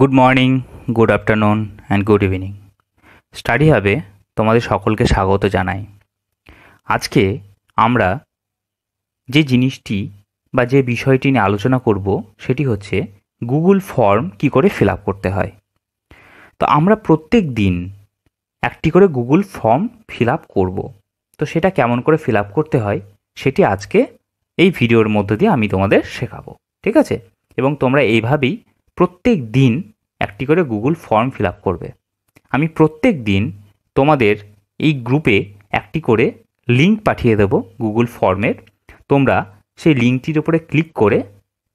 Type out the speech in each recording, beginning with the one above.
good morning good afternoon and good evening study হবে তোমাদের সকলকে স্বাগত জানাই আজকে আমরা যে জিনিসটি বা যে বিষয়টি নিয়ে আলোচনা করব সেটি হচ্ছে গুগল ফর্ম কি করে ফিল আপ করতে হয় তো আমরা প্রত্যেক দিন একটি করে গুগল ফর্ম ফিল আপ করবো তো সেটা কেমন করে ফিল আপ করতে হয় সেটি আজকে এই ভিডিওর মধ্য দিয়ে আমি তোমাদের শেখাবো ঠিক আছে এবং তোমরা এইভাবেই প্রত্যেক দিন একটি করে গুগল ফর্ম ফিল আপ করবে আমি প্রত্যেক দিন তোমাদের এই গ্রুপে একটি করে লিঙ্ক পাঠিয়ে দেবো গুগল ফর্মের তোমরা সেই লিঙ্কটির উপরে ক্লিক করে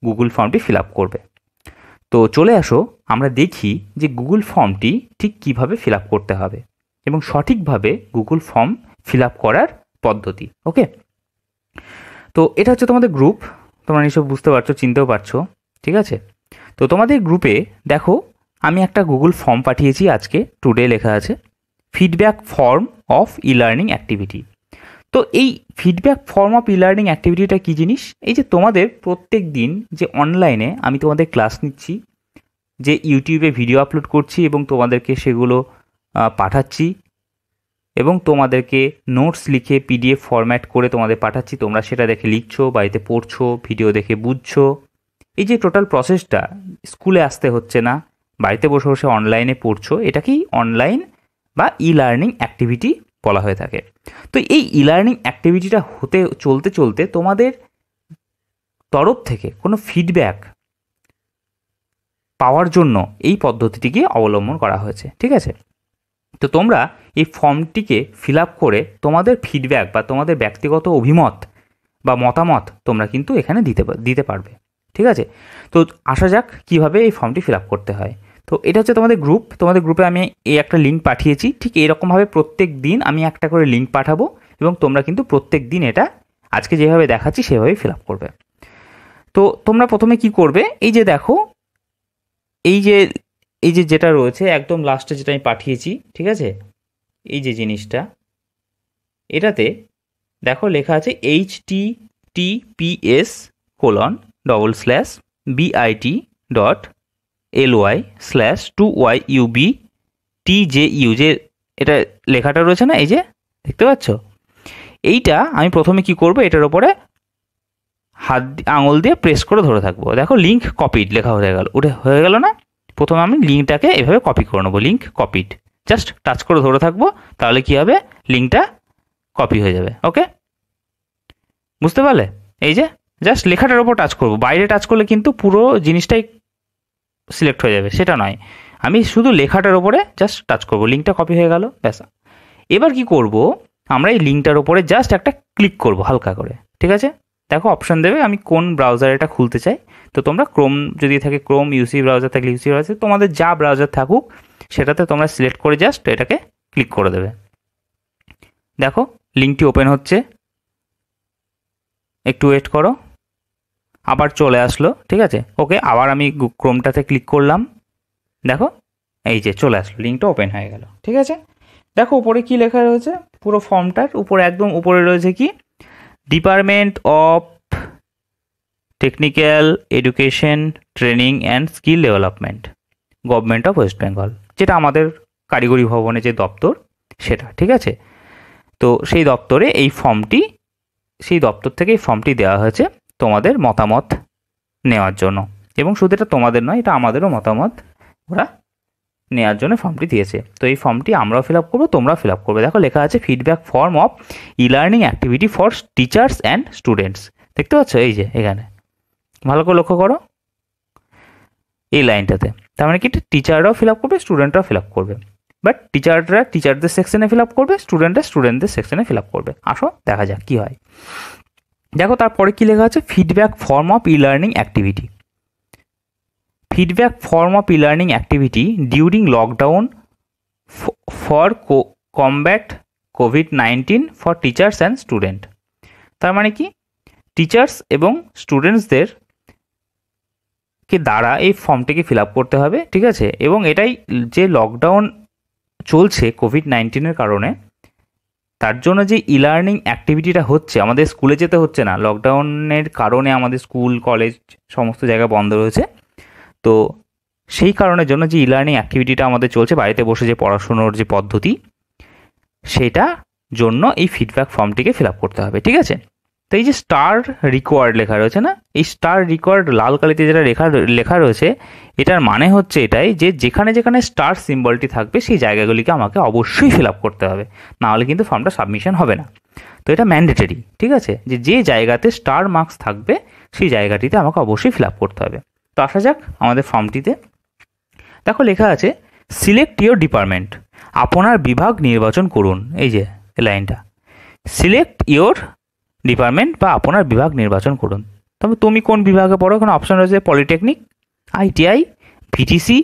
গুগল ফর্মটি ফিল আপ করবে তো চলে আসো আমরা দেখি যে গুগল ফর্মটি ঠিক কিভাবে ফিল আপ করতে হবে এবং সঠিকভাবে গুগল ফর্ম ফিল আপ করার পদ্ধতি ওকে তো এটা হচ্ছে তোমাদের গ্রুপ তোমরা নিশ্চয় বুঝতে পারছো চিনতেও পারছো ঠিক আছে তো তোমাদের গ্রুপে দেখো আমি একটা গুগল ফর্ম পাঠিয়েছি আজকে টুডে লেখা আছে feedback form of e learning activity তো এই feedback form of e learning অ্যাক্টিভিটিটা কী জিনিস এই যে তোমাদের প্রত্যেক দিন যে অনলাইনে আমি তোমাদের ক্লাস নিচ্ছি যে ইউটিউবে ভিডিও আপলোড করছি এবং তোমাদেরকে সেগুলো পাঠাচ্ছি এবং তোমাদেরকে নোটস লিখে পিডিএফ ফরম্যাট করে তোমাদের পাঠাচ্ছি তোমরা সেটা দেখে লিখছো বাড়িতে পড়ছো ভিডিও দেখে বুঝছো এই যে টোটাল প্রসেসটা স্কুলে আসতে হচ্ছে না বাড়িতে বসে বসে অনলাইনে পড়ছো এটাকেই অনলাইন বা ই লার্নিং অ্যাক্টিভিটি বলা হয়ে থাকে তো এই ই লার্নিং অ্যাক্টিভিটিটা হতে চলতে চলতে তোমাদের তরফ থেকে কোনো ফিডব্যাক পাওয়ার জন্য এই পদ্ধতিটিকে অবলম্বন করা হয়েছে ঠিক আছে তো তোমরা এই ফর্মটিকে ফিল আপ করে তোমাদের ফিডব্যাক বা তোমাদের ব্যক্তিগত অভিমত বা মতামত তোমরা কিন্তু এখানে দিতে দিতে পারবে ঠিক আছে তো আসা যাক কীভাবে এই ফর্মটি ফিল আপ করতে হয় তো এটা হচ্ছে তোমাদের গ্রুপ তোমাদের গ্রুপে আমি এই একটা লিঙ্ক পাঠিয়েছি ঠিক এরকমভাবে প্রত্যেক দিন আমি একটা করে লিঙ্ক পাঠাবো এবং তোমরা কিন্তু প্রত্যেক দিন এটা আজকে যেভাবে দেখাচ্ছি সেভাবে ফিল আপ করবে তো তোমরা প্রথমে কি করবে এই যে দেখো এই যে এই যে যেটা রয়েছে একদম লাস্টে যেটা আমি পাঠিয়েছি ঠিক আছে এই যে জিনিসটা এটাতে দেখো লেখা আছে H T S colon double slash BIT dot L Y slash two Y UB T J U যে এটা লেখাটা রয়েছে না এই যে দেখতে পাচ্ছ এইটা আমি প্রথমে কি করব এটার ওপরে হাত আঙুল দিয়ে প্রেস করে ধরে থাকবো দেখো লিঙ্ক কপিড লেখা হয়ে গেল ওটা হয়ে গেল না প্রথমে আমি লিঙ্কটাকে এভাবে কপি করে নেবো লিঙ্ক কপিড জাস্ট টাচ করে ধরে থাকবো তাহলে কি হবে লিঙ্কটা কপি হয়ে যাবে ওকে বুঝতে পারলে এই যে জাস্ট লেখাটার ওপর টাচ করব বাইরে টাচ করলে কিন্তু পুরো জিনিসটাই সিলেক্ট হয়ে যাবে সেটা নয় আমি শুধু লেখাটার ওপরে জাস্ট টাচ করব লিঙ্কটা কপি হয়ে গেল ব্যাস এবার কি করব আমরা এই লিঙ্কটার ওপরে জাস্ট একটা ক্লিক করব হালকা করে ঠিক আছে দেখো অপশন দেবে আমি কোন ব্রাউজার এটা খুলতে চাই তো তোমরা ক্রোম যদি থাকে ক্রোম ইউসি ব্রাউজার থাকলে ইউসি ব্রাউজার তোমাদের যা ব্রাউজার থাকুক সেটাতে তোমরা সিলেক্ট করে জাস্ট এটাকে ক্লিক করে দেবে দেখো লিঙ্কটি ওপেন হচ্ছে একটু ওয়েট করো আবার চলে আসলো ঠিক আছে ওকে আবার আমি ক্রোমটাতে ক্লিক করলাম দেখো এই যে চলে আসলো লিঙ্কটা ওপেন হয়ে গেল ঠিক আছে দেখো উপরে কি লেখা রয়েছে পুরো ফর্মটার উপরে একদম উপরে রয়েছে কি department of technical education training and skill development government of West Bengal যেটা আমাদের কারিগরি ভবনে যে দপ্তর সেটা ঠিক আছে তো সেই দপ্তরে এই ফর্মটি সেই দপ্তর থেকে এই ফর্মটি দেওয়া হয়েছে তোমাদের মতামত নেওয়ার জন্য এবং শুধু এটা তোমাদের নয় এটা আমাদেরও মতামত ওরা নেওয়ার জন্য ফর্মটি দিয়েছে তো এই ফর্মটি আমরাও ফিল আপ করবো তোমরাও ফিল আপ করবে দেখো লেখা আছে feedback form of e learning activity for teachers and students দেখতে পাচ্ছ এই যে এখানে ভালো করে লক্ষ্য করো এই লাইনটাতে তার মানে কি টিচাররাও ফিল আপ করবে স্টুডেন্টরাও ফিল আপ করবে বাট টিচাররা টিচারদের সেকশনে ফিল আপ করবে স্টুডেন্টরা স্টুডেন্টদের সেকশনে ফিল আপ করবে আসো দেখা যাক কী হয় দেখো তারপরে কী লেখা আছে feedback form of e learning activity feedback form of e learning activity during lockdown for combat COVID nineteen for teachers and student তার মানে কি টিচার্স এবং স্টুডেন্টসদের কে দ্বারা এই ফর্মটিকে ফিল আপ করতে হবে ঠিক আছে এবং এটাই যে লকডাউন চলছে কোভিড নাইন্টিনের কারণে তার জন্য যে ই লার্নিং অ্যাক্টিভিটিটা হচ্ছে আমাদের স্কুলে যেতে হচ্ছে না লকডাউনের কারণে আমাদের স্কুল কলেজ সমস্ত জায়গা বন্ধ রয়েছে তো সেই কারণের জন্য যে ই লার্নিং অ্যাক্টিভিটিটা আমাদের চলছে বাড়িতে বসে যে পড়াশুনোর যে পদ্ধতি সেটা জন্য এই ফিডব্যাক ফর্মটিকে ফিল আপ করতে হবে ঠিক আছে তো এই যে স্টার রিকোয়ার্ড লেখা রয়েছে না এই স্টার রিকোয়ার্ড লাল কালিতে যেটা লেখা লেখা রয়েছে এটার মানে হচ্ছে এটাই যে যেখানে যেখানে স্টার সিম্বলটি থাকবে সেই জায়গাগুলিকে আমাকে অবশ্যই ফিল আপ করতে হবে নাহলে কিন্তু ফর্মটা সাবমিশন হবে না তো এটা ম্যান্ডেটরি ঠিক আছে যে যে জায়গাতে স্টার মার্কস থাকবে সেই জায়গাটিতে আমাকে অবশ্যই ফিল আপ করতে হবে তো আসা যাক আমাদের ফর্মটিতে দেখো লেখা আছে সিলেক্ট ইয়োর ডিপার্টমেন্ট আপনার বিভাগ নির্বাচন করুন এই যে লাইনটা সিলেক্ট ইউর ডিপার্টমেন্ট বা আপনার বিভাগ নির্বাচন করুন তবে তুমি কোন বিভাগে পড়ো এখানে অপশন রয়েছে polytechnic ITI VTC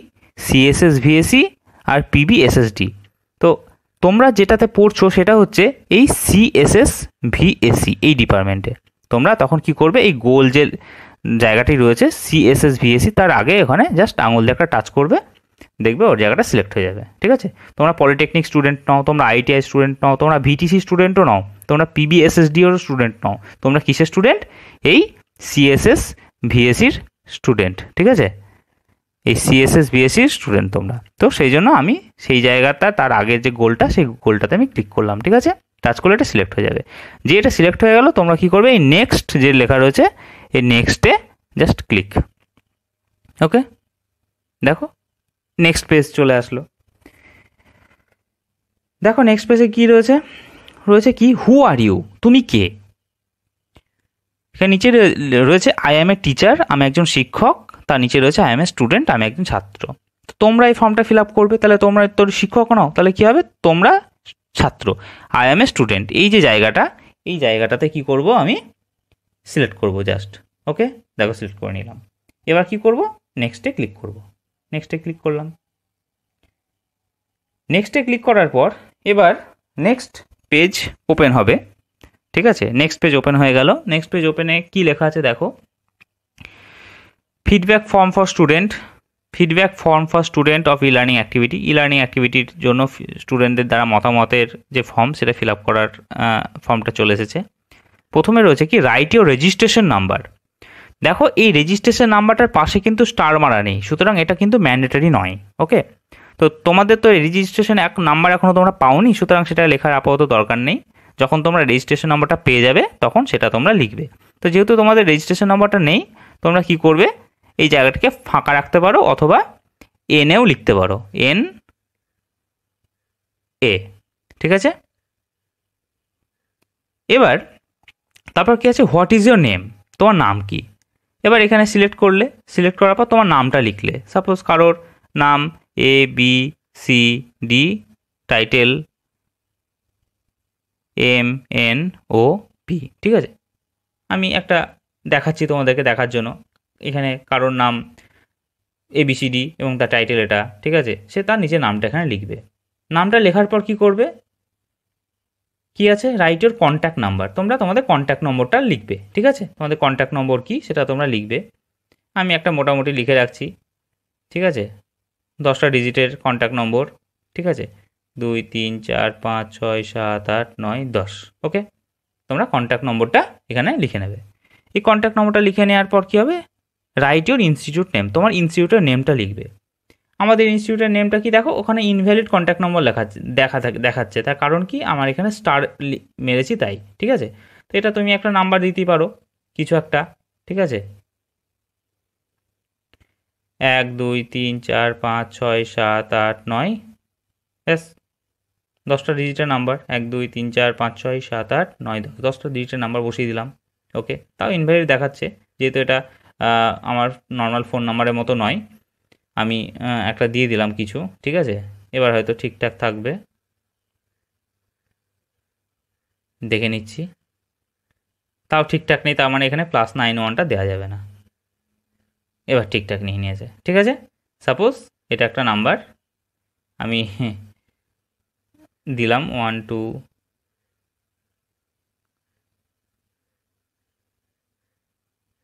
CSS VAC আর পিবিএসএসডি তো তোমরা যেটাতে পড়ছো সেটা হচ্ছে এই সিএসএস ভিএসি এই ডিপার্টমেন্টে তোমরা তখন কি করবে এই গোল যে জায়গাটি রয়েছে সিএসএস ভিএসি তার আগে এখানে জাস্ট আঙুল দিয়ে একটা টাচ করবে দেখবে ওর জায়গাটা সিলেক্ট হয়ে যাবে ঠিক আছে তোমরা পলিটেকনিক স্টুডেন্ট নাও তোমরা আইটিআই স্টুডেন্ট নাও তোমরা ভিটিসি স্টুডেন্টও নাও তোমরা পিবিএসএসডিওর স্টুডেন্ট নাও তোমরা কিসের স্টুডেন্ট এই সিএসএস ভিএসির স্টুডেন্ট ঠিক আছে এই সিএসএস বিএসসির স্টুডেন্ট তোমরা তো সেই জন্য আমি সেই জায়গাটা তার আগের যে গোলটা সেই গোলটাতে আমি ক্লিক করলাম ঠিক আছে টাচ করলে এটা সিলেক্ট হয়ে যাবে যে এটা সিলেক্ট হয়ে গেল তোমরা কি করবে এই নেক্সট যে লেখা রয়েছে এই নেক্সটে জাস্ট ক্লিক ওকে দেখো নেক্সট পেজ চলে আসলো দেখো নেক্সট পেজে কি রয়েছে রয়েছে কি হু আর ইউ তুমি কে এখানে নিচে রয়েছে আই এম এ টিচার আমি একজন শিক্ষক তার নিচে রয়েছে আই এম এ স্টুডেন্ট আমি একজন ছাত্র তোমরা এই ফর্মটা ফিল আপ করবে তাহলে তোমরা তোর শিক্ষক নাও তাহলে কী হবে তোমরা ছাত্র আই এম এ স্টুডেন্ট এই যে জায়গাটা এই জায়গাটাতে কি করব আমি সিলেক্ট করব জাস্ট ওকে দেখো সিলেক্ট করে নিলাম এবার কি করব নেক্সটে ক্লিক করবো নেক্সটে ক্লিক করলাম নেক্সটে ক্লিক করার পর এবার নেক্সট পেজ ওপেন হবে ঠিক আছে নেক্সট পেজ ওপেন হয়ে গেল নেক্সট পেজ ওপেনে কি লেখা আছে দেখো feedback form for student feedback form for student of e learning activity e learning অ্যাক্টিভিটির জন্য স্টুডেন্টদের দ্বারা মতামতের যে ফর্ম সেটা ফিল আপ করার ফর্মটা চলে এসেছে প্রথমে রয়েছে কি রাইট ইউর রেজিস্ট্রেশন নাম্বার দেখো এই রেজিস্ট্রেশন নাম্বারটার পাশে কিন্তু স্টার মারা নেই সুতরাং এটা কিন্তু ম্যান্ডেটারি নয় ওকে তো তোমাদের তো রেজিস্ট্রেশন এক নাম্বার এখনও তোমরা পাওনি সুতরাং সেটা লেখার আপাতত দরকার নেই যখন তোমরা রেজিস্ট্রেশন নাম্বারটা পেয়ে যাবে তখন সেটা তোমরা লিখবে তো যেহেতু তোমাদের রেজিস্ট্রেশন নাম্বারটা নেই তোমরা কি করবে এই জায়গাটাকে ফাঁকা রাখতে পারো অথবা এনেও লিখতে পারো এন এ ঠিক আছে এবার তারপর কি আছে হোয়াট ইজ ইয়োর নেম তোমার নাম কি এবার এখানে সিলেক্ট করলে সিলেক্ট করার পর তোমার নামটা লিখলে সাপোজ কারোর নাম A B C D title M N O P ঠিক আছে আমি একটা দেখাচ্ছি তোমাদেরকে দেখার জন্য এখানে কারোর নাম এবিসিডি এবং তার টাইটেল এটা ঠিক আছে সে তার নিজের নামটা এখানে লিখবে নামটা লেখার পর কি করবে কি আছে রাইট ইউর কন্ট্যাক্ট নাম্বার তোমরা তোমাদের কন্ট্যাক্ট নম্বরটা লিখবে ঠিক আছে তোমাদের কন্ট্যাক্ট নম্বর কি সেটা তোমরা লিখবে আমি একটা মোটামুটি লিখে রাখছি ঠিক আছে দশটা ডিজিটের কন্ট্যাক্ট নম্বর ঠিক আছে দুই তিন চার পাঁচ ছয় সাত আট নয় দশ ওকে তোমরা কন্ট্যাক্ট নম্বরটা এখানে লিখে নেবে এই কন্ট্যাক্ট নম্বরটা লিখে নেওয়ার পর কী হবে রাইট ইউর ইনস্টিটিউট নেম তোমার ইনস্টিটিউটের নেমটা লিখবে আমাদের ইনস্টিটিউটের নেমটা কি দেখো ওখানে ইনভ্যালিড কন্ট্যাক্ট নম্বর লেখা দেখা দেখাচ্ছে তার কারণ কি আমার এখানে স্টার মেরেছি তাই ঠিক আছে তো এটা তুমি একটা নাম্বার দিতেই পারো কিছু একটা ঠিক আছে এক দুই তিন চার পাঁচ ছয় সাত আট নয় ব্যাস দশটা ডিজিটের নাম্বার এক দুই তিন চার পাঁচ ছয় সাত আট নয় দশ দশটা ডিজিটের নাম্বার বসিয়ে দিলাম ওকে তাও ইনভাইট দেখাচ্ছে যেহেতু এটা আমার নর্মাল ফোন নাম্বারের মতো নয় আমি একটা দিয়ে দিলাম কিছু ঠিক আছে এবার হয়তো ঠিকঠাক থাকবে দেখে নিচ্ছি তাও ঠিকঠাক নেই তার মানে এখানে প্লাস নাইন ওয়ানটা দেওয়া যাবে না এবার ঠিকঠাক নিয়ে নিয়েছে ঠিক আছে সাপোজ এটা একটা নাম্বার আমি দিলাম ওয়ান টু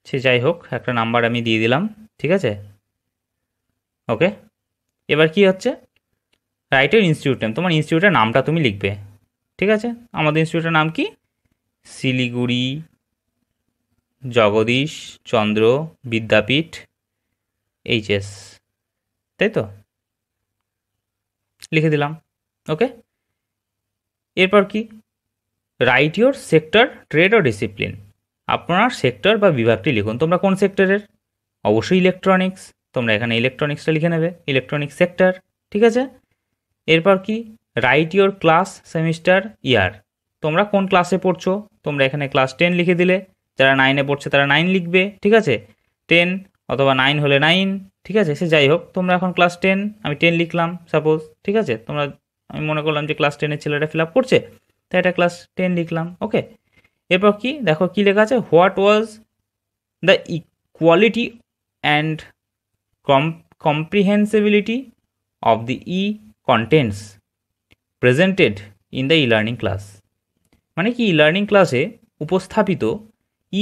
সে যাই হোক একটা নাম্বার আমি দিয়ে দিলাম ঠিক আছে ওকে এবার কি হচ্ছে রাইটের ইনস্টিটিউট নেম তোমার ইনস্টিটিউটের নামটা তুমি লিখবে ঠিক আছে আমাদের ইনস্টিটিউটের নাম কি শিলিগুড়ি জগদীশ চন্দ্র বিদ্যাপীঠ এইচএস তাই তো লিখে দিলাম ওকে এরপর কি রাইট ইউর সেক্টর ট্রেড ও ডিসিপ্লিন আপনার সেক্টর বা বিভাগটি লিখুন তোমরা কোন সেক্টরের অবশ্যই ইলেকট্রনিক্স তোমরা এখানে ইলেকট্রনিক্সটা লিখে নেবে ইলেকট্রনিক্স সেক্টর ঠিক আছে এরপর কি write your class semester year তোমরা কোন ক্লাসে পড়ছো তোমরা এখানে ক্লাস টেন লিখে দিলে যারা নাইনে পড়ছে তারা নাইন লিখবে ঠিক আছে টেন অথবা নাইন হলে নাইন ঠিক আছে সে যাই হোক তোমরা এখন ক্লাস টেন আমি টেন লিখলাম সাপোজ ঠিক আছে তোমরা আমি মনে করলাম যে ক্লাস টেনের ছেলেটা ফিল আপ করছে তাই এটা ক্লাস টেন লিখলাম ওকে এরপর কি দেখো কি লেখা আছে what was the quality and comprehensibility of the e contents presented in the e-learning class মানে কি ই-লার্নিং ক্লাসে উপস্থাপিত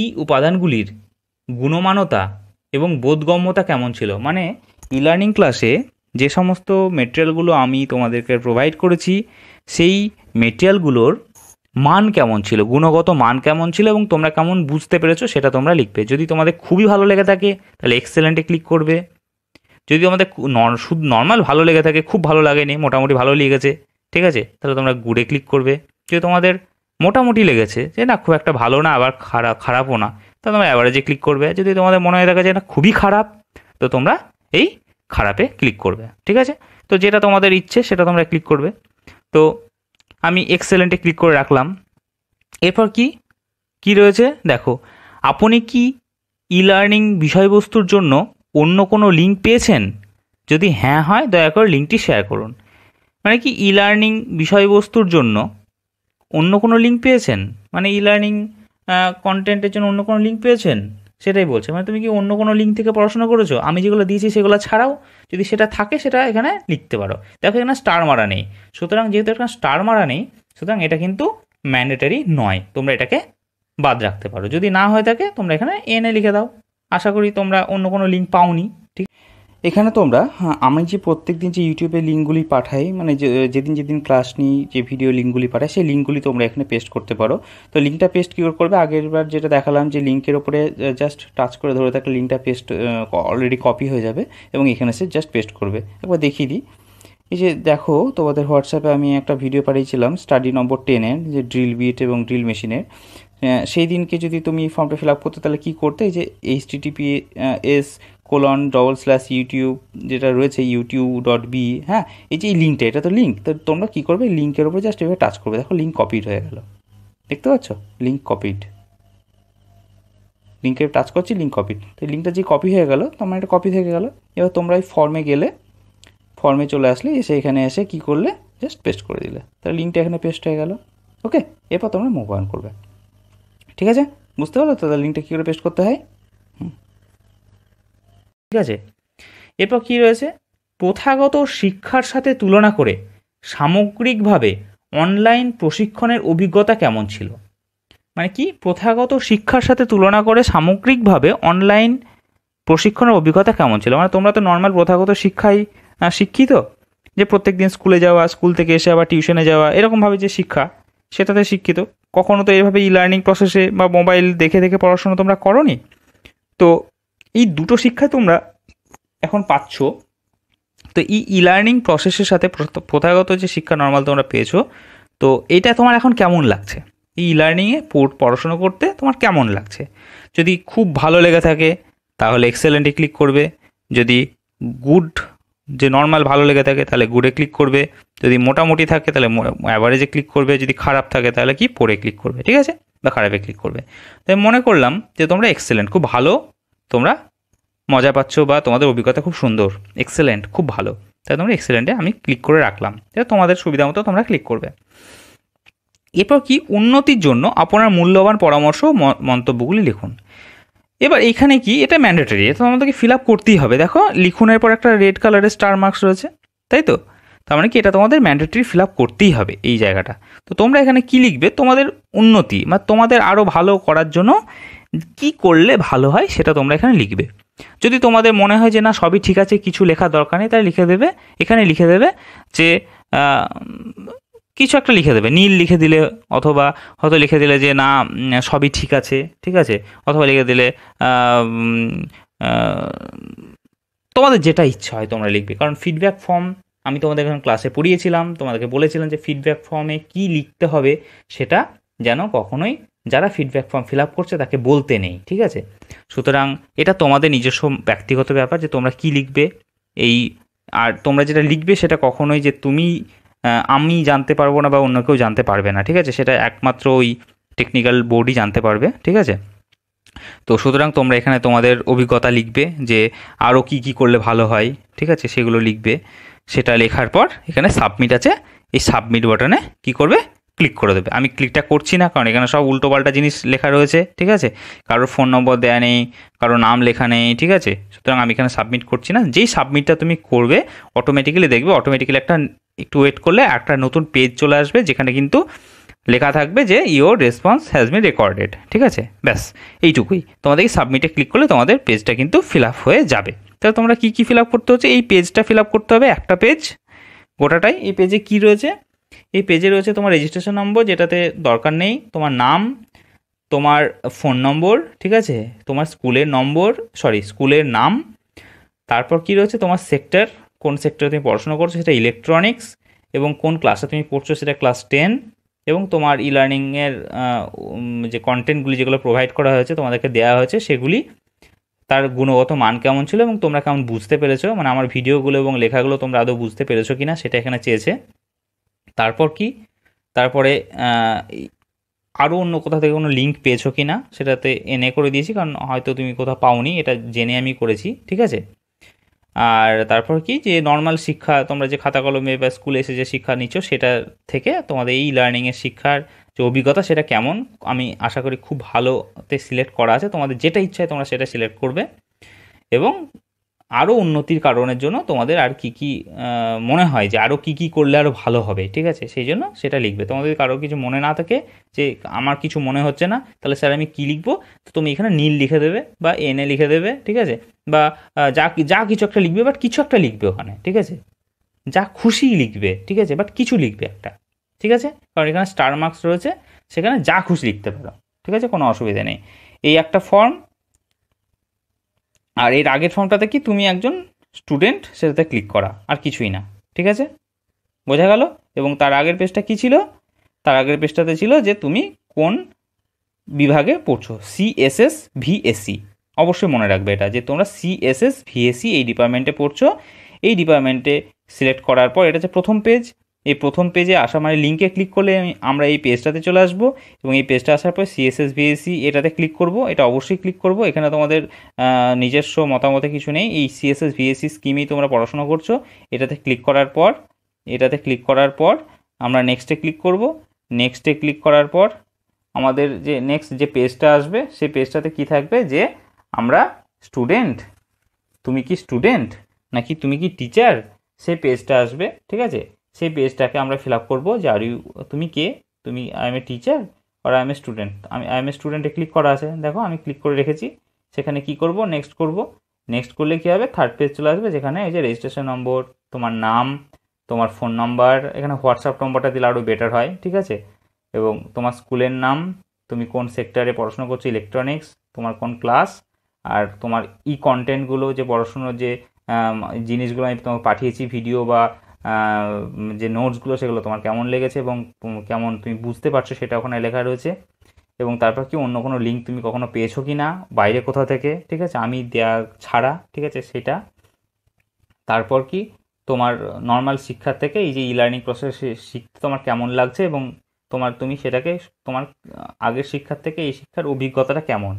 ই e উপাদানগুলির গুণমানতা এবং বোধগম্যতা কেমন ছিল মানে ই লার্নিং ক্লাসে যে সমস্ত মেটেরিয়ালগুলো আমি তোমাদেরকে প্রোভাইড করেছি সেই মেটেরিয়ালগুলোর মান কেমন ছিল গুণগত মান কেমন ছিল এবং তোমরা কেমন বুঝতে পেরেছো সেটা তোমরা লিখবে যদি তোমাদের খুবই ভালো লেগে থাকে তাহলে এক্সেলেন্টে ক্লিক করবে যদি আমাদের শুধু নর্মাল ভালো লেগে থাকে খুব ভালো লাগেনি মোটামুটি ভালো লেগেছে ঠিক আছে তাহলে তোমরা গুড়ে ক্লিক করবে যদি তোমাদের মোটামুটি লেগেছে যে না খুব একটা ভালো না আবার খারাপ খারাপও না তাহলে তোমরা অ্যাভারেজে ক্লিক করবে যদি তোমাদের মনে হয়ে থাকে যে না খুবই খারাপ তো তোমরা এই খারাপে ক্লিক করবে ঠিক আছে তো যেটা তোমাদের ইচ্ছে সেটা তোমরা ক্লিক করবে তো আমি এক্সেলেন্টে ক্লিক করে রাখলাম এরপর কি কি রয়েছে দেখো আপনি কি ই লার্নিং বিষয়বস্তুর জন্য অন্য কোনো লিঙ্ক পেয়েছেন যদি হ্যাঁ হয় দয়া করে লিঙ্কটি শেয়ার করুন মানে কি ই লার্নিং বিষয়বস্তুর জন্য অন্য কোনো লিঙ্ক পেয়েছেন মানে ই লার্নিং কন্টেন্টের জন্য অন্য কোনো লিঙ্ক পেয়েছেন সেটাই বলছে মানে তুমি কি অন্য কোনো লিঙ্ক থেকে পড়াশোনা করেছো আমি যেগুলো দিয়েছি সেগুলো ছাড়াও যদি সেটা থাকে সেটা এখানে লিখতে পারো দেখো এখানে স্টার মারা নেই সুতরাং যেহেতু এখানে স্টার মারা নেই সুতরাং এটা কিন্তু ম্যান্ডেটারি নয় তোমরা এটাকে বাদ রাখতে পারো যদি না হয়ে থাকে তোমরা এখানে এনে লিখে দাও আশা করি তোমরা অন্য কোনো লিঙ্ক পাওনি ঠিক এখানে তোমরা হ্যাঁ, আমি যে প্রত্যেক দিন যে ইউটিউবে লিঙ্কগুলি পাঠাই মানে যেদিন যেদিন ক্লাস নিই যে ভিডিও লিঙ্কগুলি পাঠাই সেই লিঙ্কগুলি তোমরা এখানে পেস্ট করতে পারো তো লিঙ্কটা পেস্ট কী করবে আগের বার যেটা দেখালাম যে লিঙ্কের ওপরে জাস্ট টাচ করে ধরে থাকলে লিঙ্কটা পেস্ট অলরেডি কপি হয়ে যাবে এবং এখানে সে জাস্ট পেস্ট করবে একবার দেখিয়ে দিই এই যে দেখো তোমাদের হোয়াটসঅ্যাপে আমি একটা ভিডিও পাঠিয়েছিলাম স্টাডি নম্বর টেনের যে ড্রিল বিট এবং ড্রিল মেশিনের হ্যাঁ, সেই দিনকে যদি তুমি ফর্মটা ফিল আপ করতে তাহলে কী করতে যে H TTP S colon double slash YouTube যেটা রয়েছে ইউটিউব ডট বি হ্যাঁ এই যে এই লিঙ্কটা এটা তো লিঙ্ক তো তোমরা কী করবে লিঙ্কের উপরে জাস্ট এভাবে টাচ করবে দেখো লিঙ্ক কপিড হয়ে গেল দেখতে পাচ্ছ লিঙ্ক কপিড লিঙ্কে টাচ করছি লিঙ্ক কপিড তো লিঙ্কটা যে কপি হয়ে গেলো তোমার মানে একটা কপি থেকে গেলো এবার তোমরা এই ফর্মে গেলে ফর্মে চলে আসলে এসে এখানে এসে কী করলে জাস্ট পেস্ট করে দিলে তাহলে লিঙ্কটা এখানে পেস্ট হয়ে গেলো ওকে এরপর তোমরা মুভ অন করবে ঠিক আছে বুঝতে পারলো তো লিঙ্কটা কী করে পেস্ট করতে হয় ঠিক আছে এরপর কি রয়েছে প্রথাগত শিক্ষার সাথে তুলনা করে সামগ্রিকভাবে অনলাইন প্রশিক্ষণের অভিজ্ঞতা কেমন ছিল মানে কি প্রথাগত শিক্ষার সাথে তুলনা করে সামগ্রিকভাবে অনলাইন প্রশিক্ষণের অভিজ্ঞতা কেমন ছিল মানে তোমরা তো নর্মাল প্রথাগত শিক্ষাই শিক্ষিত যে প্রত্যেক দিন স্কুলে যাওয়া স্কুল থেকে এসে আবার টিউশনে যাওয়া এরকমভাবে যে শিক্ষা সেটাতে শিক্ষিত কখনো তো এভাবে ই লার্নিং প্রসেসে বা মোবাইল দেখে দেখে পড়াশোনা তোমরা করনি তো এই দুটো শিক্ষা তোমরা এখন পাচ্ছ তো এই ই লার্নিং প্রসেসের সাথে প্রথাগত যে শিক্ষা নর্মাল তোমরা পেয়েছো তো এটা তোমার এখন কেমন লাগছে ই লার্নিংয়ে পড়াশুনো করতে তোমার কেমন লাগছে যদি খুব ভালো লেগে থাকে তাহলে এক্সেলেন্টে ক্লিক করবে যদি গুড যে নর্মাল ভালো লেগে থাকে তাহলে গুডে ক্লিক করবে যদি মোটামুটি থাকে তাহলে অ্যাভারেজে ক্লিক করবে যদি খারাপ থাকে তাহলে কি পরে ক্লিক করবে ঠিক আছে বা খারাপে ক্লিক করবে তাই মনে করলাম যে তোমরা এক্সেলেন্ট খুব ভালো তোমরা মজা পাচ্ছ বা তোমাদের অভিজ্ঞতা খুব সুন্দর এক্সেলেন্ট খুব ভালো তাই তোমরা এক্সেলেন্টে আমি ক্লিক করে রাখলাম এটা তোমাদের সুবিধা মতো তোমরা ক্লিক করবে এরপর কি উন্নতির জন্য আপনার মূল্যবান পরামর্শ মন্তব্যগুলি লিখুন এবার এখানে কি এটা ম্যান্ডেটরি এটা আমাদেরকে ফিল আপ করতেই হবে দেখো লিখুনের পর একটা রেড কালারের স্টার মার্কস রয়েছে তাই তো তার মানে কি এটা তোমাদের ম্যান্ডেটরি ফিল আপ করতেই হবে এই জায়গাটা তো তোমরা এখানে কি লিখবে তোমাদের উন্নতি বা তোমাদের আরও ভালো করার জন্য কি করলে ভালো হয় সেটা তোমরা এখানে লিখবে যদি তোমাদের মনে হয় যে না সবই ঠিক আছে কিছু লেখা দরকার নেই তাহলে লিখে দেবে এখানে লিখে দেবে যে কিছু একটা লিখে দেবে নীল লিখে দিলে অথবা হয়তো লিখে দিলে যে না সবই ঠিক আছে ঠিক আছে অথবা লিখে দিলে তোমাদের যেটা ইচ্ছা হয় তোমরা লিখবে কারণ ফিডব্যাক ফর্ম আমি তোমাদের এখন ক্লাসে পড়িয়েছিলাম তোমাদেরকে বলেছিলাম যে ফিডব্যাক ফর্মে কি লিখতে হবে সেটা যেন কখনোই যারা ফিডব্যাক ফর্ম ফিল আপ করছে তাকে বলতে নেই ঠিক আছে সুতরাং এটা তোমাদের নিজস্ব ব্যক্তিগত ব্যাপার যে তোমরা কি লিখবে এই আর তোমরা যেটা লিখবে সেটা কখনোই যে তুমি আমি জানতে পারবো না বা অন্য কেউ জানতে পারবে না ঠিক আছে সেটা একমাত্র ওই টেকনিক্যাল বোর্ডই জানতে পারবে ঠিক আছে তো সুতরাং তোমরা এখানে তোমাদের অভিজ্ঞতা লিখবে যে আরও কি কি করলে ভালো হয় ঠিক আছে সেগুলো লিখবে সেটা লেখার পর এখানে সাবমিট আছে এই সাবমিট বাটনে কি করবে ক্লিক করে দেবে আমি ক্লিকটা করছি না কারণ এখানে সব উল্টোপাল্টা জিনিস লেখা রয়েছে ঠিক আছে কারোর ফোন নম্বর দেয়া নেই কারো নাম লেখা নেই ঠিক আছে সুতরাং আমি এখানে সাবমিট করছি না যেই সাবমিটটা তুমি করবে অটোমেটিক্যালি দেখবে অটোমেটিক্যালি একটা একটু ওয়েট করলে একটা নতুন পেজ চলে আসবে যেখানে কিন্তু লেখা থাকবে যে your response has been recorded ঠিক আছে ব্যাস এইটুকুই তোমাদেরকে সাবমিটে ক্লিক করলে তোমাদের পেজটা কিন্তু ফিল আপ হয়ে যাবে তাহলে তোমরা কি কি ফিল করতে হচ্ছে এই পেজটা ফিল করতে হবে একটা পেজ গোটাটাই এই পেজে কি রয়েছে এই পেজে রয়েছে তোমার রেজিস্ট্রেশন নম্বর যেটাতে দরকার নেই তোমার নাম তোমার ফোন নম্বর ঠিক আছে তোমার স্কুলের নম্বর সরি স্কুলের নাম তারপর কি রয়েছে তোমার সেক্টর কোন সেক্টরে তুমি পড়াশোনা করছো সেটা ইলেকট্রনিক্স এবং কোন ক্লাসে তুমি পড়ছো সেটা ক্লাস টেন এবং তোমার ই লার্নিংয়ের যে কন্টেন্টগুলি যেগুলো প্রোভাইড করা হয়েছে তোমাদেরকে দেওয়া হয়েছে সেগুলি তার গুণগত মান কেমন ছিল এবং তোমরা কেমন বুঝতে পেরেছো মানে আমার ভিডিওগুলো এবং লেখাগুলো তোমরা আদৌ বুঝতে পেরেছো কি না সেটা এখানে চেয়েছে তারপর কি তারপরে আরও অন্য কোথা থেকে কোনো লিঙ্ক পেয়েছো কি না সেটাতে এনে করে দিয়েছি কারণ হয়তো তুমি কোথাও পাওনি এটা জেনে আমি করেছি ঠিক আছে আর তারপর কি যে নর্মাল শিক্ষা তোমরা যে খাতা কলমে বা স্কুলে এসে যে শিক্ষা নিচ্ছ সেটা থেকে তোমাদের এই লার্নিংয়ের শিক্ষার যে অভিজ্ঞতা সেটা কেমন আমি আশা করি খুব ভালোতে সিলেক্ট করা আছে তোমাদের যেটা ইচ্ছা তোমরা সেটা সিলেক্ট করবে এবং আরও উন্নতির কারণের জন্য তোমাদের আর কি কি মনে হয় যে আরও কি কি করলে আরও ভালো হবে ঠিক আছে সেই জন্য সেটা লিখবে তোমাদের কারো কিছু মনে না থাকে যে আমার কিছু মনে হচ্ছে না তাহলে স্যার আমি কি লিখবো তো তুমি এখানে নীল লিখে দেবে বা এনে লিখে দেবে ঠিক আছে বা যা যা কিছু একটা লিখবে বাট কিছু একটা লিখবে ওখানে ঠিক আছে যা খুশি লিখবে ঠিক আছে বাট কিছু লিখবে একটা ঠিক আছে কারণ এখানে স্টার মার্কস রয়েছে সেখানে যা খুশি লিখতে পারো ঠিক আছে কোনো অসুবিধা নেই এই একটা ফর্ম আর এর আগের ফর্মটাতে কি তুমি একজন স্টুডেন্ট সেটাতে ক্লিক করা আর কিছুই না ঠিক আছে বোঝা গেল এবং তার আগের পেজটা কি ছিল তার আগের পেজটাতে ছিল যে তুমি কোন বিভাগে পড়ছো সিএসএস ভিএসি e, অবশ্যই মনে রাখবে এটা যে তোমরা সিএসএস ভিএসি e এই ডিপার্টমেন্টে পড়ছো এই ডিপার্টমেন্টে সিলেক্ট করার পর এটা হচ্ছে প্রথম পেজ এই প্রথম পেজে আসা মানে লিঙ্কে ক্লিক করলে আমরা এই পেজটাতে চলে আসব এবং এই পেজটা আসার পর সিএসএস বিএসি এটাতে ক্লিক করব এটা অবশ্যই ক্লিক করব এখানে তোমাদের নিজস্ব মতামতে কিছু নেই এই সিএসএস বিএসি স্কিমেই তোমরা পড়াশোনা করছো এটাতে ক্লিক করার পর এটাতে ক্লিক করার পর আমরা নেক্সটে ক্লিক করব নেক্সটে ক্লিক করার পর আমাদের যে নেক্সট যে পেজটা আসবে সেই পেজটাতে কি থাকবে যে আমরা স্টুডেন্ট তুমি কি স্টুডেন্ট নাকি তুমি কি টিচার সেই পেজটা আসবে ঠিক আছে সেই পেজটাকে আমরা ফিল আপ করবো যে আর ইউ তুমি কে তুমি আই এম এ টিচার আর আই এম এ স্টুডেন্ট আমি আই এম এ স্টুডেন্টে ক্লিক করা আছে দেখো আমি ক্লিক করে রেখেছি সেখানে কি করব নেক্সট করব নেক্সট করলে কী হবে থার্ড পেজ চলে আসবে যেখানে এই যে রেজিস্ট্রেশন নম্বর তোমার নাম তোমার ফোন নাম্বার এখানে হোয়াটসঅ্যাপ নম্বরটা দিলে আরও বেটার হয় ঠিক আছে এবং তোমার স্কুলের নাম তুমি কোন সেক্টরে পড়াশোনা করছো ইলেকট্রনিক্স তোমার কোন ক্লাস আর তোমার ই e কন্টেন্টগুলো যে পড়াশুনোর যে জিনিসগুলো আমি তোমাকে পাঠিয়েছি ভিডিও বা যে নোটসগুলো সেগুলো তোমার কেমন লেগেছে এবং কেমন তুমি বুঝতে পারছো সেটা ওখানে লেখা রয়েছে এবং তারপর কি অন্য কোনো লিঙ্ক তুমি কখনো পেয়েছো কি না বাইরে কোথাও থেকে ঠিক আছে আমি দেয়া ছাড়া ঠিক আছে সেটা তারপর কি তোমার নর্মাল শিক্ষার থেকে এই যে ই লার্নিং প্রসেস শিখতে তোমার কেমন লাগছে এবং তোমার তুমি সেটাকে তোমার আগের শিক্ষার থেকে এই শিক্ষার অভিজ্ঞতাটা কেমন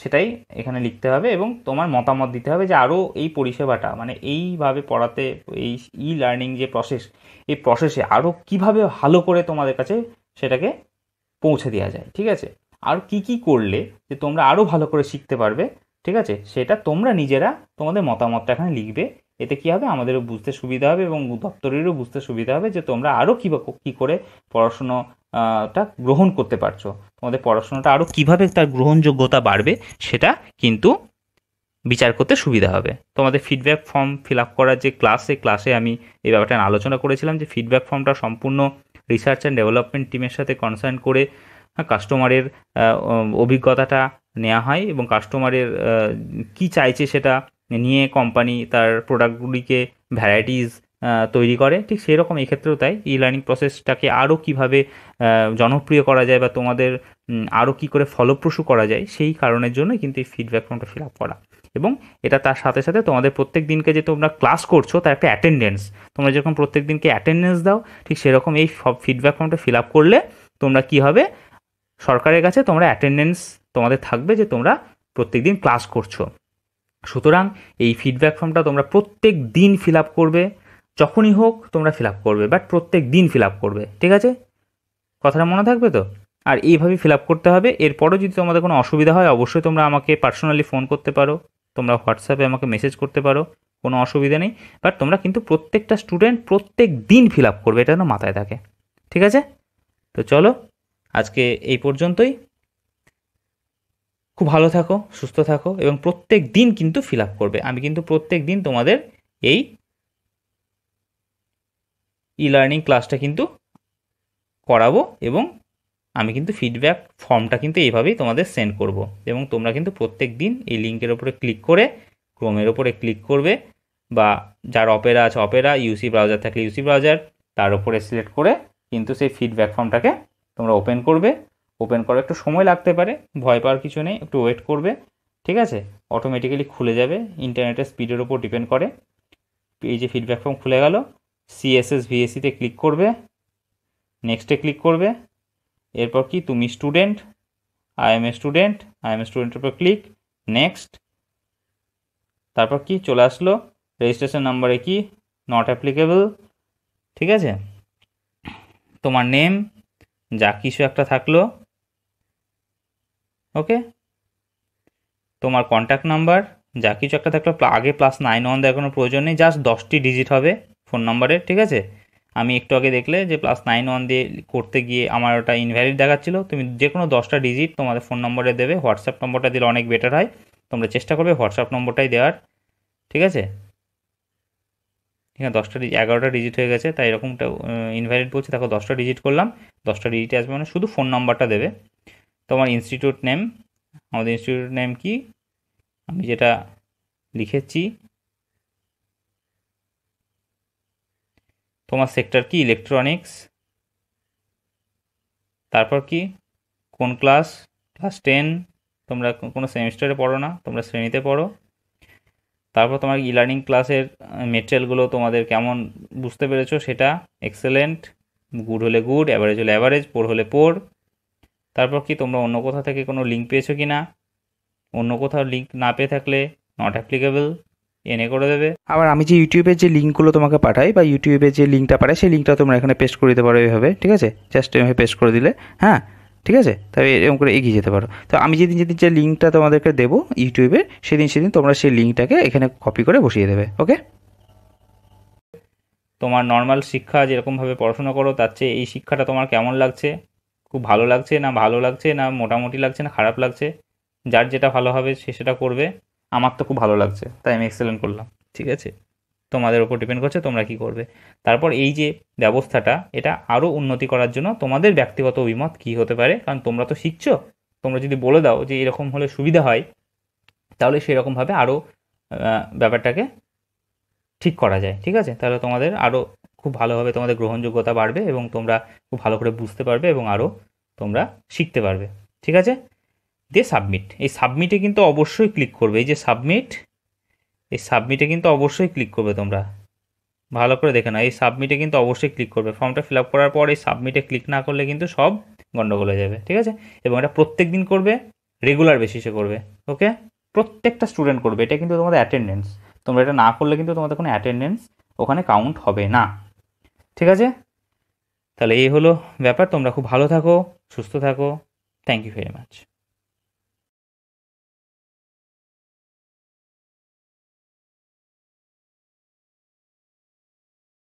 সেটাই এখানে লিখতে হবে এবং তোমার মতামত দিতে হবে যে আরও এই পরিষেবাটা মানে এইভাবে পড়াতে এই ই লার্নিং যে প্রসেস এই প্রসেসে আরও কিভাবে ভালো করে তোমাদের কাছে সেটাকে পৌঁছে দেওয়া যায় ঠিক আছে আর কি কি করলে যে তোমরা আরও ভালো করে শিখতে পারবে ঠিক আছে সেটা তোমরা নিজেরা তোমাদের মতামতটা এখানে লিখবে এতে কী হবে আমাদেরও বুঝতে সুবিধা হবে এবং দপ্তরেরও বুঝতে সুবিধা হবে যে তোমরা আরও কী কী করে পড়াশুনো টা গ্রহণ করতে পারছো তোমাদের পড়াশোনাটা আরও কিভাবে তার গ্রহণযোগ্যতা বাড়বে সেটা কিন্তু বিচার করতে সুবিধা হবে তোমাদের ফিডব্যাক ফর্ম ফিল আপ করার যে ক্লাসে ক্লাসে আমি এই ব্যাপারটা আলোচনা করেছিলাম যে ফিডব্যাক ফর্মটা সম্পূর্ণ রিসার্চ অ্যান্ড ডেভেলপমেন্ট টিমের সাথে কনসার্ন করে কাস্টমারের হ্যাঁ, অভিজ্ঞতাটা নেওয়া হয় এবং কাস্টমারের কি চাইছে সেটা নিয়ে কোম্পানি তার প্রোডাক্টগুলিকে ভ্যারাইটিস তৈরি করে ঠিক সেই রকম এক্ষেত্রেও তাই ই লার্নিং প্রসেসটাকে আরও কীভাবে জনপ্রিয় করা যায় বা তোমাদের আরও কী করে ফলপ্রসূ করা যায় সেই কারণের জন্য কিন্তু এই ফিডব্যাক ফর্মটা ফিল আপ করা এবং এটা তার সাথে সাথে তোমাদের প্রত্যেক দিনকে যে তোমরা ক্লাস করছো তার একটা অ্যাটেন্ডেন্স তোমরা যেরকম প্রত্যেক দিনকে অ্যাটেন্ডেন্স দাও ঠিক সেরকম এই সব ফিডব্যাক ফর্মটা ফিল আপ করলে তোমরা কি হবে সরকারের কাছে তোমরা অ্যাটেন্ডেন্স তোমাদের থাকবে যে তোমরা প্রত্যেক দিন ক্লাস করছো সুতরাং এই ফিডব্যাক ফর্মটা তোমরা প্রত্যেক দিন ফিল আপ করবে যখনই হোক তোমরা ফিল আপ করবে বাট প্রত্যেক দিন ফিল আপ করবে ঠিক আছে কথাটা মনে থাকবে তো আর এইভাবে ফিল আপ করতে হবে এরপরও যদি তোমাদের কোনো অসুবিধা হয় অবশ্যই তোমরা আমাকে পার্সোনালি ফোন করতে পারো তোমরা হোয়াটসঅ্যাপে আমাকে মেসেজ করতে পারো কোনো অসুবিধা নেই বাট তোমরা কিন্তু প্রত্যেকটা স্টুডেন্ট প্রত্যেক দিন ফিল আপ করবে এটা যেন মাথায় থাকে ঠিক আছে তো চলো আজকে এই পর্যন্তই খুব ভালো থাকো সুস্থ থাকো এবং প্রত্যেক দিন কিন্তু ফিল আপ করবে আমি কিন্তু প্রত্যেক দিন তোমাদের এই ই লার্নিং ক্লাসটা কিন্তু করাবো এবং আমি কিন্তু ফিডব্যাক ফর্মটা কিন্তু এইভাবেই তোমাদের সেন্ড করব এবং তোমরা কিন্তু প্রত্যেক দিন এই লিঙ্কের ওপরে ক্লিক করে ক্রোমের ওপরে ক্লিক করবে বা যার অপেরা আছে অপেরা ইউসি ব্রাউজার থাকলে ইউসি ব্রাউজার তার ওপরে সিলেক্ট করে কিন্তু সেই ফিডব্যাক ফর্মটাকে তোমরা ওপেন করবে ওপেন করার একটু সময় লাগতে পারে ভয় পাওয়ার কিছু নেই একটু ওয়েট করবে ঠিক আছে অটোমেটিক্যালি খুলে যাবে ইন্টারনেটের স্পিডের ওপর ডিপেন্ড করে এই যে ফিডব্যাক ফর্ম খুলে গেল সিএসএস ভিএসিতে ক্লিক করবে নেক্সটে ক্লিক করবে এরপর কি তুমি student I am a student I am a স্টুডেন্টের উপর ক্লিক নেক্সট তারপর কি চলে আসলো রেজিস্ট্রেশন নাম্বারে কি নট অ্যাপ্লিকেবল ঠিক আছে তোমার নেম যা কিছু একটা থাকলো ওকে তোমার কন্ট্যাক্ট নাম্বার যা কিছু একটা থাকলো আগে প্লাস নাইন ওয়ান দেওয়ার কোনো প্রয়োজন নেই জাস্ট দশটি ডিজিট হবে ফোন নম্বরে ঠিক আছে আমি একটু আগে দেখলে যে প্লাস নাইন ওয়ান দিয়ে করতে গিয়ে আমার ওটা ইনভ্যালিড দেখাচ্ছিলো তুমি যে কোনো দশটা ডিজিট তোমাদের ফোন নম্বরে দেবে হোয়াটসঅ্যাপ নম্বরটা দিলে অনেক বেটার হয় তোমরা চেষ্টা করবে হোয়াটসঅ্যাপ নম্বরটাই দেওয়ার ঠিক আছে এখানে দশটা এগারোটা ডিজিট হয়ে গেছে তাই এরকমটা ইনভ্যালিড বলছে দেখো দশটা ডিজিট করলাম দশটা ডিজিট আসবে মানে শুধু ফোন নম্বরটা দেবে তোমার ইনস্টিটিউট নেম আমাদের ইনস্টিটিউট নেম কি আমি যেটা লিখেছি তোমার সেক্টর কি ইলেকট্রনিক্স তারপর কি কোন ক্লাস ক্লাস টেন তোমরা কোনো সেমিস্টারে পড়ো না তোমরা শ্রেণীতে পড়ো তারপর তোমার ই লার্নিং ক্লাসের মেটেরিয়ালগুলো তোমাদের কেমন বুঝতে পেরেছো সেটা এক্সেলেন্ট গুড হলে গুড অ্যাভারেজ হলে অ্যাভারেজ পোর হলে পোর তারপর কি তোমরা অন্য কোথাও থেকে কোনো লিঙ্ক পেয়েছো কি না অন্য কোথাও লিঙ্ক না পেয়ে থাকলে নট অ্যাপ্লিকেবল এনে করে দেবে আবার আমি যে ইউটিউবের যে লিঙ্কগুলো তোমাকে পাঠাই বা ইউটিউবে যে লিঙ্কটা পাঠাই সেই লিঙ্কটা তোমরা এখানে পেস্ট করে দিতে পারো এইভাবে ঠিক আছে জাস্ট এভাবে পেস্ট করে দিলে হ্যাঁ ঠিক আছে তবে এরকম করে এগিয়ে যেতে পারো তো আমি যেদিন যেদিন যে লিঙ্কটা তোমাদেরকে দেবো ইউটিউবে সেদিন সেদিন তোমরা সেই লিঙ্কটাকে এখানে কপি করে বসিয়ে দেবে ওকে তোমার নর্মাল শিক্ষা যেরকমভাবে পড়াশোনা করো তার চেয়ে এই শিক্ষাটা তোমার কেমন লাগছে খুব ভালো লাগছে না ভালো লাগছে না মোটামুটি লাগছে না খারাপ লাগছে যার যেটা ভালো হবে সে সেটা করবে আমার তো খুব ভালো লাগছে তাই আমি এক্সেলেন্ট করলাম ঠিক আছে তোমাদের ওপর ডিপেন্ড করছে তোমরা কি করবে তারপর এই যে ব্যবস্থাটা এটা আরও উন্নতি করার জন্য তোমাদের ব্যক্তিগত অভিমত কি হতে পারে কারণ তোমরা তো শিখছো তোমরা যদি বলে দাও যে এরকম হলে সুবিধা হয় তাহলে সেরকমভাবে আরও ব্যাপারটাকে ঠিক করা যায় ঠিক আছে তাহলে তোমাদের আরও খুব ভালোভাবে তোমাদের গ্রহণযোগ্যতা বাড়বে এবং তোমরা খুব ভালো করে বুঝতে পারবে এবং আরও তোমরা শিখতে পারবে ঠিক আছে দিয়ে সাবমিট এই সাবমিটে কিন্তু অবশ্যই ক্লিক করবে এই যে সাবমিট এই সাবমিটে কিন্তু অবশ্যই ক্লিক করবে তোমরা ভালো করে দেখে না এই সাবমিটে কিন্তু অবশ্যই ক্লিক করবে ফর্মটা ফিল করার পর এই সাবমিটে ক্লিক না করলে কিন্তু সব গণ্ডগোল হয়ে যাবে ঠিক আছে এবং এটা প্রত্যেক দিন করবে রেগুলার বেসিসে করবে ওকে প্রত্যেকটা স্টুডেন্ট করবে এটা কিন্তু তোমাদের অ্যাটেন্ডেন্স তোমরা এটা না করলে কিন্তু তোমাদের কোনো অ্যাটেন্ডেন্স ওখানে কাউন্ট হবে না ঠিক আছে তাহলে এই হলো ব্যাপার তোমরা খুব ভালো থাকো সুস্থ থাকো থ্যাংক ইউ ভেরি মাচ